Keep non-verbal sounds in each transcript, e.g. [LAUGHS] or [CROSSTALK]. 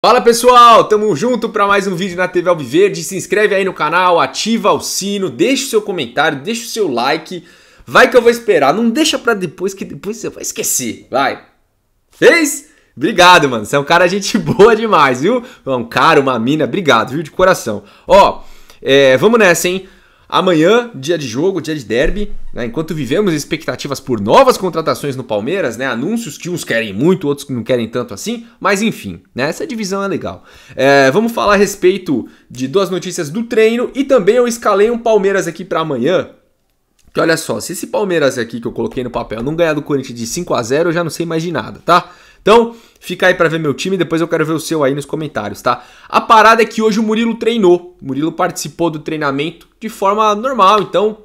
Fala pessoal, tamo junto para mais um vídeo na TV Alviverde. Se inscreve aí no canal, ativa o sino, deixa o seu comentário, deixa o seu like. Vai que eu vou esperar, não deixa para depois que depois você vai esquecer. Vai. Fez? Obrigado, mano. Você é um cara gente [LAUGHS] boa demais, viu? É um cara, uma mina, obrigado, viu? De coração. Ó, é, vamos nessa, hein? Amanhã, dia de jogo, dia de derby, né? enquanto vivemos expectativas por novas contratações no Palmeiras, né? anúncios que uns querem muito, outros que não querem tanto assim, mas enfim, né? essa divisão é legal. É, vamos falar a respeito de duas notícias do treino e também eu escalei um Palmeiras aqui para amanhã. Que olha só, se esse Palmeiras aqui que eu coloquei no papel não ganhar do Corinthians de 5 a 0 eu já não sei mais de nada, tá? Então, fica aí para ver meu time, depois eu quero ver o seu aí nos comentários, tá? A parada é que hoje o Murilo treinou. O Murilo participou do treinamento de forma normal, então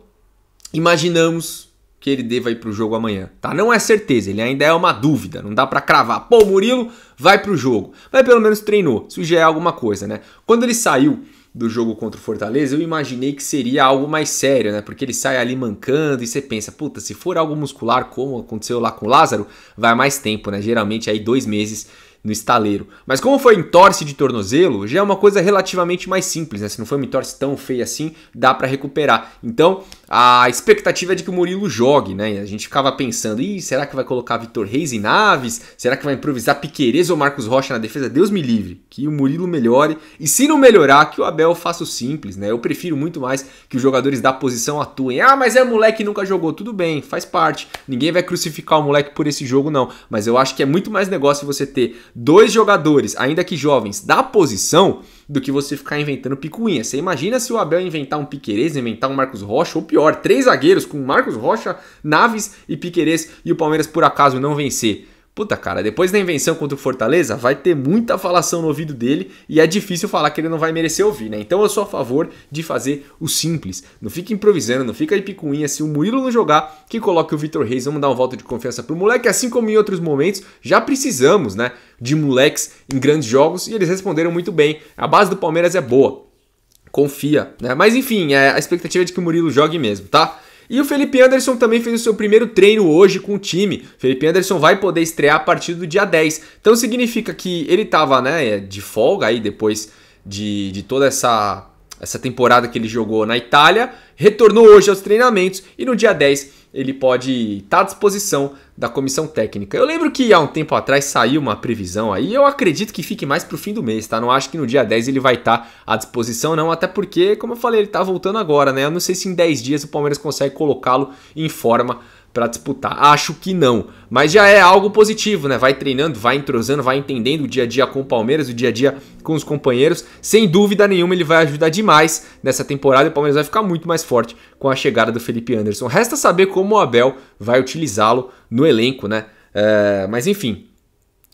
imaginamos que ele deva ir pro jogo amanhã, tá? Não é certeza, ele ainda é uma dúvida, não dá para cravar. Pô, o Murilo vai pro jogo, mas pelo menos treinou, isso já é alguma coisa, né? Quando ele saiu do jogo contra o Fortaleza, eu imaginei que seria algo mais sério, né? Porque ele sai ali mancando e você pensa, puta, se for algo muscular, como aconteceu lá com o Lázaro, vai mais tempo, né? Geralmente aí dois meses no estaleiro. Mas como foi entorse de tornozelo, já é uma coisa relativamente mais simples, né? Se não foi uma entorse tão feia assim, dá para recuperar. Então, a expectativa é de que o Murilo jogue, né? A gente ficava pensando, Ih, será que vai colocar Vitor Reis e Naves? Será que vai improvisar Piqueires ou Marcos Rocha na defesa? Deus me livre, que o Murilo melhore. E se não melhorar, que o Abel faça o simples, né? Eu prefiro muito mais que os jogadores da posição atuem. Ah, mas é moleque nunca jogou. Tudo bem, faz parte. Ninguém vai crucificar o moleque por esse jogo, não. Mas eu acho que é muito mais negócio você ter dois jogadores, ainda que jovens, da posição do que você ficar inventando picuinha. Você imagina se o Abel inventar um Piquerez, inventar um Marcos Rocha, ou pior, três zagueiros com Marcos Rocha, Naves e Piquerez e o Palmeiras por acaso não vencer. Puta cara, depois da invenção contra o Fortaleza, vai ter muita falação no ouvido dele e é difícil falar que ele não vai merecer ouvir, né? Então eu sou a favor de fazer o simples. Não fica improvisando, não fica de picuinha. Se o Murilo não jogar, que coloque o Vitor Reis. Vamos dar uma volta de confiança pro moleque, assim como em outros momentos, já precisamos, né? De moleques em grandes jogos e eles responderam muito bem. A base do Palmeiras é boa. Confia, né? Mas enfim, é a expectativa é de que o Murilo jogue mesmo, tá? E o Felipe Anderson também fez o seu primeiro treino hoje com o time. O Felipe Anderson vai poder estrear a partir do dia 10. Então significa que ele estava né, é, de folga aí depois de, de toda essa, essa temporada que ele jogou na Itália. Retornou hoje aos treinamentos e no dia 10 ele pode estar tá à disposição da comissão técnica. Eu lembro que há um tempo atrás saiu uma previsão aí, eu acredito que fique mais para o fim do mês, tá? Não acho que no dia 10 ele vai estar tá à disposição, não, até porque, como eu falei, ele está voltando agora, né? Eu não sei se em 10 dias o Palmeiras consegue colocá-lo em forma para disputar. Acho que não, mas já é algo positivo, né? Vai treinando, vai entrosando, vai entendendo o dia a dia com o Palmeiras, o dia a dia com os companheiros. Sem dúvida nenhuma, ele vai ajudar demais nessa temporada e o Palmeiras vai ficar muito mais forte com a chegada do Felipe Anderson. Resta saber como o Abel vai utilizá-lo no elenco, né? É, mas enfim,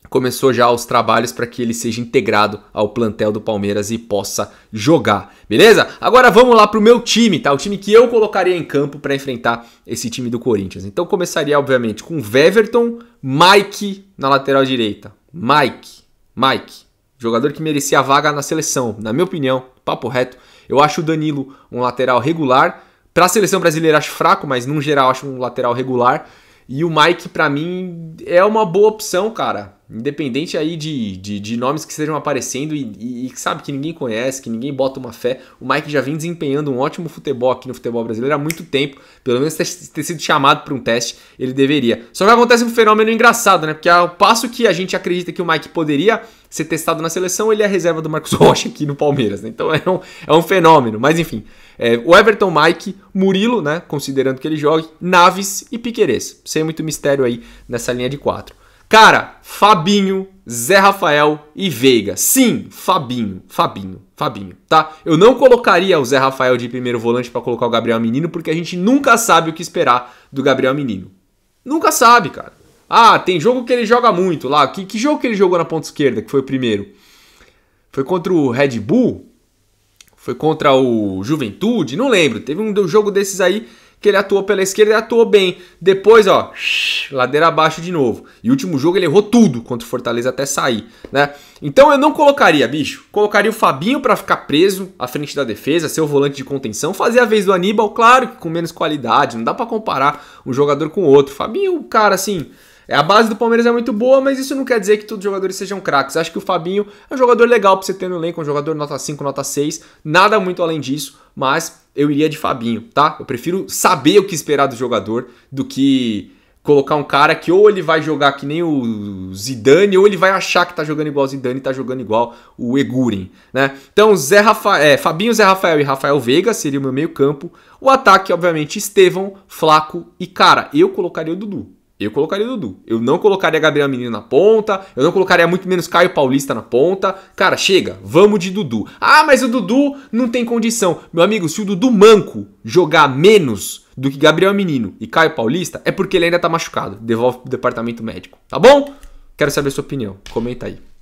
começou já os trabalhos para que ele seja integrado ao plantel do Palmeiras e possa jogar, beleza? Agora vamos lá para o meu time, tá? O time que eu colocaria em campo para enfrentar esse time do Corinthians. Então começaria obviamente com Veverton, Mike na lateral direita. Mike, Mike, jogador que merecia a vaga na seleção, na minha opinião, papo reto. Eu acho o Danilo um lateral regular. Para a seleção brasileira acho fraco, mas no geral acho um lateral regular. E o Mike para mim é uma boa opção, cara Independente aí de, de, de, nomes que estejam aparecendo e, que sabe que ninguém conhece, que ninguém bota uma fé, o Mike já vem desempenhando um ótimo futebol aqui no futebol brasileiro há muito tempo. Pelo menos ter, ter sido chamado para um teste, ele deveria. Só que acontece um fenômeno engraçado, né? Porque ao passo que a gente acredita que o Mike poderia ser testado na seleção, ele é reserva do Marcos [LAUGHS] Rocha aqui no Palmeiras, né? Então é um, é um fenômeno. Mas enfim, é, o Everton Mike, Murilo, né? Considerando que ele jogue, Naves e Piquerez. Sem muito mistério aí nessa linha de quatro. Cara, Fabinho, Zé Rafael e Veiga. Sim, Fabinho, Fabinho, Fabinho, tá? Eu não colocaria o Zé Rafael de primeiro volante para colocar o Gabriel Menino, porque a gente nunca sabe o que esperar do Gabriel Menino. Nunca sabe, cara. Ah, tem jogo que ele joga muito lá. Que, que jogo que ele jogou na ponta esquerda, que foi o primeiro? Foi contra o Red Bull? Foi contra o Juventude? Não lembro. Teve um jogo desses aí que ele atuou pela esquerda e atuou bem. Depois, ó, ladeira abaixo de novo. E o último jogo ele errou tudo contra o Fortaleza até sair, né? Então eu não colocaria, bicho. Colocaria o Fabinho para ficar preso à frente da defesa, ser o volante de contenção, fazer a vez do Aníbal, claro que com menos qualidade, não dá para comparar um jogador com o outro. Fabinho, cara, assim, é, a base do Palmeiras é muito boa, mas isso não quer dizer que todos os jogadores sejam craques. Acho que o Fabinho é um jogador legal para você ter no elenco, um jogador nota 5, nota 6, nada muito além disso, mas eu iria de Fabinho, tá? Eu prefiro saber o que esperar do jogador do que colocar um cara que ou ele vai jogar que nem o Zidane, ou ele vai achar que tá jogando igual o Zidane, e tá jogando igual o Eguren, né? Então, Zé Rafa... É, Fabinho, Zé Rafael e Rafael Veiga seria o meu meio campo. O ataque, obviamente, Estevão, Flaco e, cara, eu colocaria o Dudu. Eu colocaria Dudu. Eu não colocaria Gabriel Menino na ponta. Eu não colocaria muito menos Caio Paulista na ponta. Cara, chega. Vamos de Dudu. Ah, mas o Dudu não tem condição. Meu amigo, se o Dudu Manco jogar menos do que Gabriel Menino e Caio Paulista, é porque ele ainda tá machucado. Devolve pro departamento médico. Tá bom? Quero saber a sua opinião. Comenta aí.